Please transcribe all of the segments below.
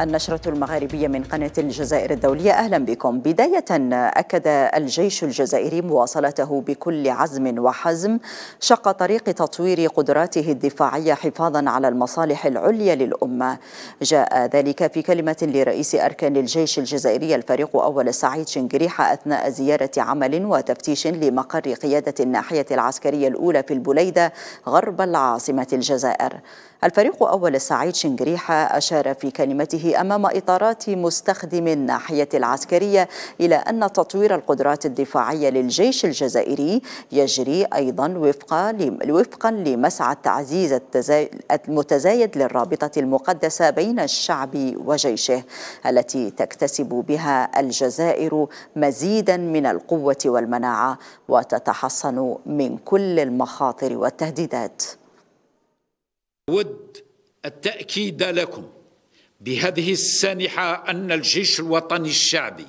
النشرة المغاربية من قناة الجزائر الدولية أهلا بكم بداية أكد الجيش الجزائري مواصلته بكل عزم وحزم شق طريق تطوير قدراته الدفاعية حفاظا على المصالح العليا للأمة جاء ذلك في كلمة لرئيس أركان الجيش الجزائري الفريق أول سعيد شنقريحة أثناء زيارة عمل وتفتيش لمقر قيادة الناحية العسكرية الأولى في البليدة غرب العاصمة الجزائر الفريق أول سعيد شنقريحة أشار في كلمته وتوجيهه أمام إطارات مستخدم الناحية العسكرية إلى أن تطوير القدرات الدفاعية للجيش الجزائري يجري أيضا وفقا وفقا لمسعى التعزيز المتزايد للرابطة المقدسة بين الشعب وجيشه التي تكتسب بها الجزائر مزيدا من القوة والمناعة وتتحصن من كل المخاطر والتهديدات أود التأكيد لكم بهذه السانحة أن الجيش الوطني الشعبي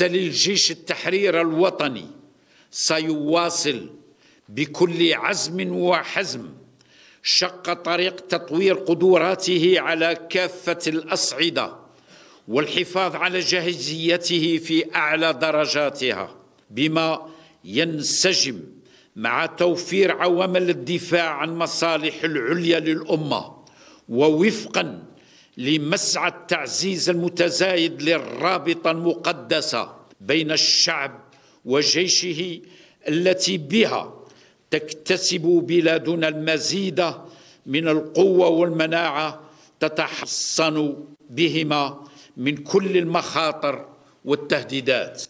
الجيش التحرير الوطني سيواصل بكل عزم وحزم شق طريق تطوير قدراته على كافة الأصعدة والحفاظ على جاهزيته في أعلى درجاتها بما ينسجم مع توفير عوامل الدفاع عن مصالح العليا للأمة ووفقاً لمسعى التعزيز المتزايد للرابطه المقدسه بين الشعب وجيشه التي بها تكتسب بلادنا المزيد من القوه والمناعه تتحصن بهما من كل المخاطر والتهديدات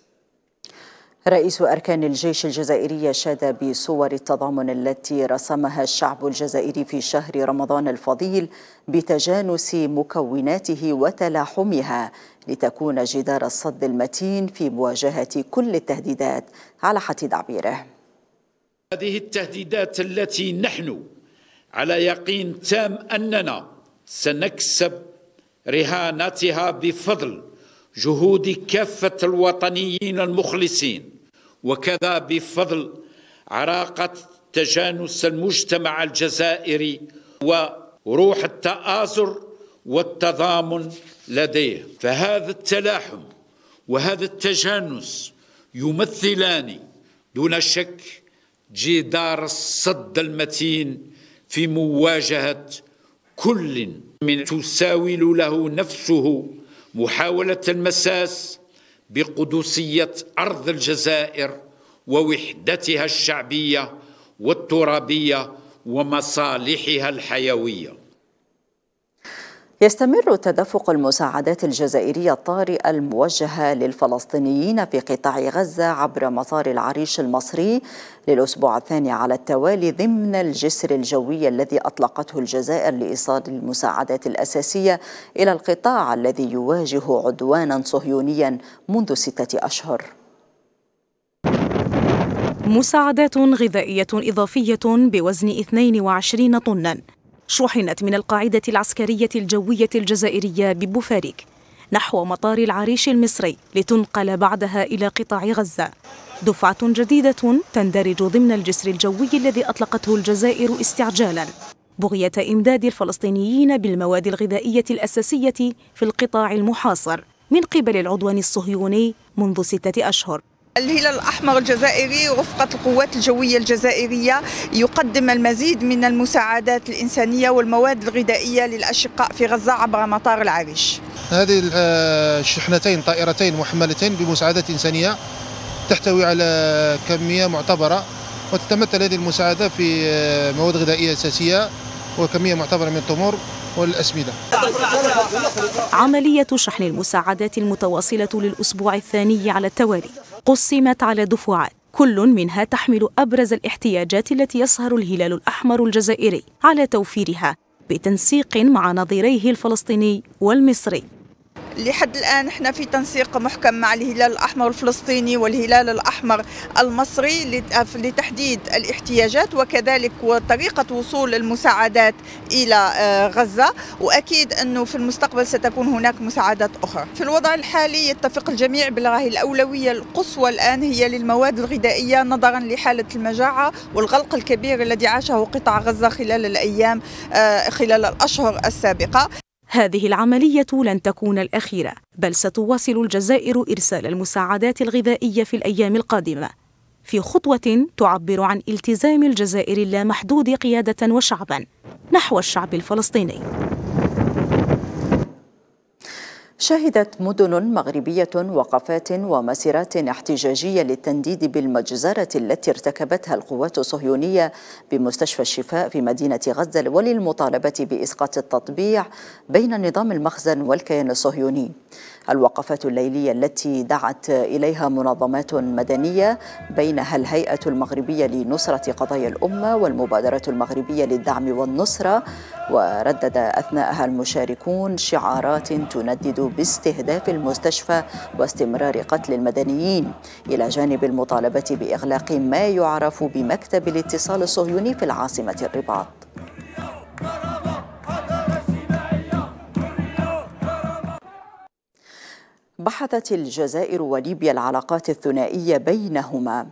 رئيس أركان الجيش الجزائري شاد بصور التضامن التي رسمها الشعب الجزائري في شهر رمضان الفضيل بتجانس مكوناته وتلاحمها لتكون جدار الصد المتين في مواجهة كل التهديدات على حد تعبيره هذه التهديدات التي نحن على يقين تام أننا سنكسب رهاناتها بفضل جهود كافة الوطنيين المخلصين وكذا بفضل عراقة تجانس المجتمع الجزائري وروح التآزر والتضامن لديه فهذا التلاحم وهذا التجانس يمثلان دون شك جدار الصد المتين في مواجهه كل من تساول له نفسه محاوله المساس بقدسيه ارض الجزائر ووحدتها الشعبيه والترابيه ومصالحها الحيويه يستمر تدفق المساعدات الجزائرية الطارئة الموجهة للفلسطينيين في قطاع غزة عبر مطار العريش المصري للأسبوع الثاني على التوالي ضمن الجسر الجوي الذي أطلقته الجزائر لإيصال المساعدات الأساسية إلى القطاع الذي يواجه عدوانا صهيونيا منذ ستة أشهر مساعدات غذائية إضافية بوزن 22 طناً شحنت من القاعدة العسكرية الجوية الجزائرية ببوفاريك نحو مطار العريش المصري لتنقل بعدها إلى قطاع غزة دفعة جديدة تندرج ضمن الجسر الجوي الذي أطلقته الجزائر استعجالاً بغية إمداد الفلسطينيين بالمواد الغذائية الأساسية في القطاع المحاصر من قبل العدوان الصهيوني منذ ستة أشهر الهلال الأحمر الجزائري رفقة القوات الجوية الجزائرية يقدم المزيد من المساعدات الإنسانية والمواد الغذائية للأشقاء في غزة عبر مطار العريش هذه الشحنتين آه، طائرتين محملتين بمساعدات إنسانية تحتوي على كمية معتبرة وتتمثل هذه المساعدة في آه، مواد غذائية أساسية وكمية معتبرة من التمور والأسمدة عملية شحن المساعدات المتواصلة للأسبوع الثاني على التوالي قسمت على دفعات كل منها تحمل أبرز الاحتياجات التي يسهر الهلال الأحمر الجزائري على توفيرها بتنسيق مع نظيريه الفلسطيني والمصري لحد الآن احنا في تنسيق محكم مع الهلال الأحمر الفلسطيني والهلال الأحمر المصري لتحديد الاحتياجات وكذلك وطريقة وصول المساعدات إلى آه، غزة وأكيد أنه في المستقبل ستكون هناك مساعدات أخرى في الوضع الحالي يتفق الجميع بالراه الأولوية القصوى الآن هي للمواد الغذائية نظرا لحالة المجاعة والغلق الكبير الذي عاشه قطاع غزة خلال الأيام آه، خلال الأشهر السابقة هذه العملية لن تكون الأخيرة، بل ستواصل الجزائر إرسال المساعدات الغذائية في الأيام القادمة، في خطوة تعبر عن التزام الجزائر اللامحدود قيادة وشعبا نحو الشعب الفلسطيني. شهدت مدن مغربية وقفات ومسيرات احتجاجية للتنديد بالمجزرة التي ارتكبتها القوات الصهيونية بمستشفى الشفاء في مدينة غزة وللمطالبة بإسقاط التطبيع بين نظام المخزن والكيان الصهيوني الوقفات الليلية التي دعت إليها منظمات مدنية بينها الهيئة المغربية لنصرة قضايا الأمة والمبادرة المغربية للدعم والنصرة وردد أثناءها المشاركون شعارات تندد باستهداف المستشفى واستمرار قتل المدنيين إلى جانب المطالبة بإغلاق ما يعرف بمكتب الاتصال الصهيوني في العاصمة الرباط بحثت الجزائر وليبيا العلاقات الثنائية بينهما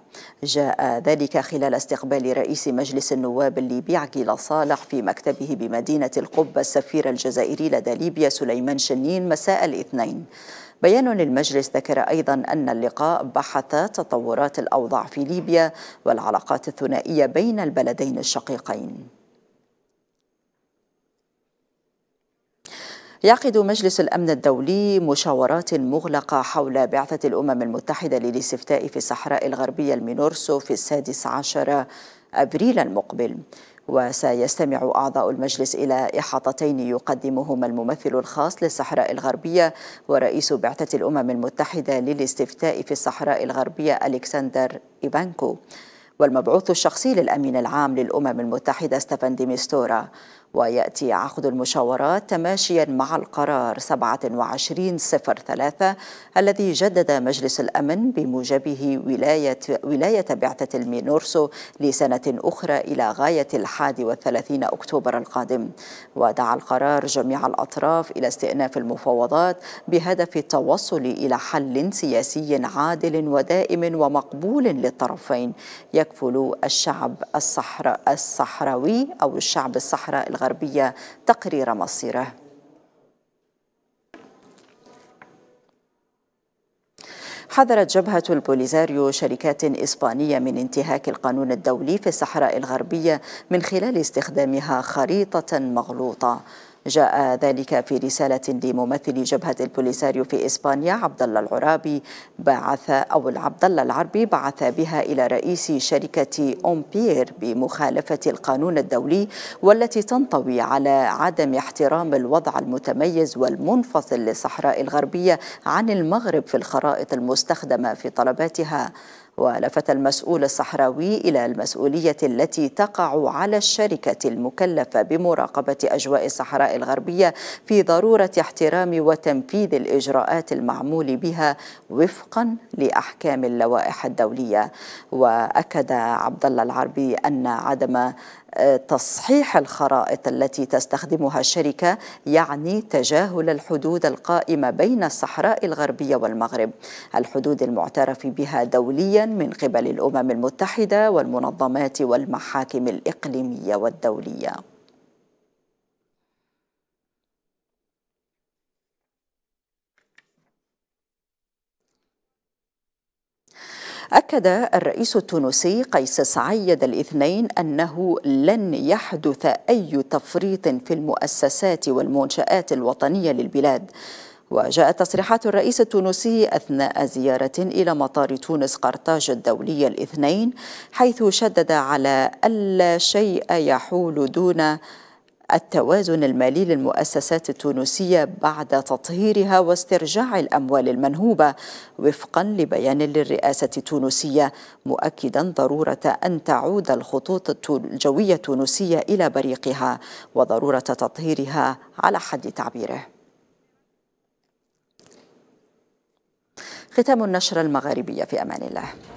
جاء ذلك خلال استقبال رئيس مجلس النواب الليبي عقيل صالح في مكتبه بمدينة القبة السفير الجزائري لدى ليبيا سليمان شنين مساء الاثنين بيان للمجلس ذكر أيضا أن اللقاء بحث تطورات الأوضاع في ليبيا والعلاقات الثنائية بين البلدين الشقيقين يعقد مجلس الأمن الدولي مشاورات مغلقة حول بعثة الأمم المتحدة للاستفتاء في الصحراء الغربية المينورسو في السادس عشر أبريل المقبل وسيستمع أعضاء المجلس إلى إحاطتين يقدمهما الممثل الخاص للصحراء الغربية ورئيس بعثة الأمم المتحدة للاستفتاء في الصحراء الغربية ألكسندر إيفانكو والمبعوث الشخصي للأمين العام للأمم المتحدة ستيفان ديميستورا ويأتي عقد المشاورات تماشيا مع القرار 2703 الذي جدد مجلس الأمن بموجبه ولاية, ولاية بعثة المينورسو لسنة أخرى إلى غاية الحادي والثلاثين أكتوبر القادم ودعا القرار جميع الأطراف إلى استئناف المفاوضات بهدف التوصل إلى حل سياسي عادل ودائم ومقبول للطرفين يكفل الشعب الصحراء الصحراوي أو الشعب الصحراء الغربي الغربية تقرير مصيره حذرت جبهة البوليزاريو شركات إسبانية من انتهاك القانون الدولي في الصحراء الغربية من خلال استخدامها خريطة مغلوطة جاء ذلك في رسالة لممثل جبهة البوليساريو في إسبانيا عبد الله العرابي بعث أو عبد الله العربي بعث بها إلى رئيس شركة أومبير بمخالفة القانون الدولي والتي تنطوي على عدم احترام الوضع المتميز والمنفصل للصحراء الغربية عن المغرب في الخرائط المستخدمة في طلباتها ولفت المسؤول الصحراوي إلى المسؤولية التي تقع على الشركة المكلفة بمراقبة أجواء الصحراء الغربية في ضرورة احترام وتنفيذ الإجراءات المعمول بها وفقا لأحكام اللوائح الدولية وأكد عبد الله العربي أن عدم تصحيح الخرائط التي تستخدمها الشركة يعني تجاهل الحدود القائمة بين الصحراء الغربية والمغرب الحدود المعترف بها دوليا من قبل الأمم المتحدة والمنظمات والمحاكم الإقليمية والدولية أكد الرئيس التونسي قيس سعيد الاثنين أنه لن يحدث أي تفريط في المؤسسات والمنشآت الوطنية للبلاد وجاءت تصريحات الرئيس التونسي أثناء زيارة إلى مطار تونس قرطاج الدولي الاثنين حيث شدد على ألا شيء يحول دون التوازن المالي للمؤسسات التونسية بعد تطهيرها واسترجاع الأموال المنهوبة وفقا لبيان للرئاسة التونسية مؤكدا ضرورة أن تعود الخطوط الجوية التونسية إلى بريقها وضرورة تطهيرها على حد تعبيره ختام النشرة المغاربية في أمان الله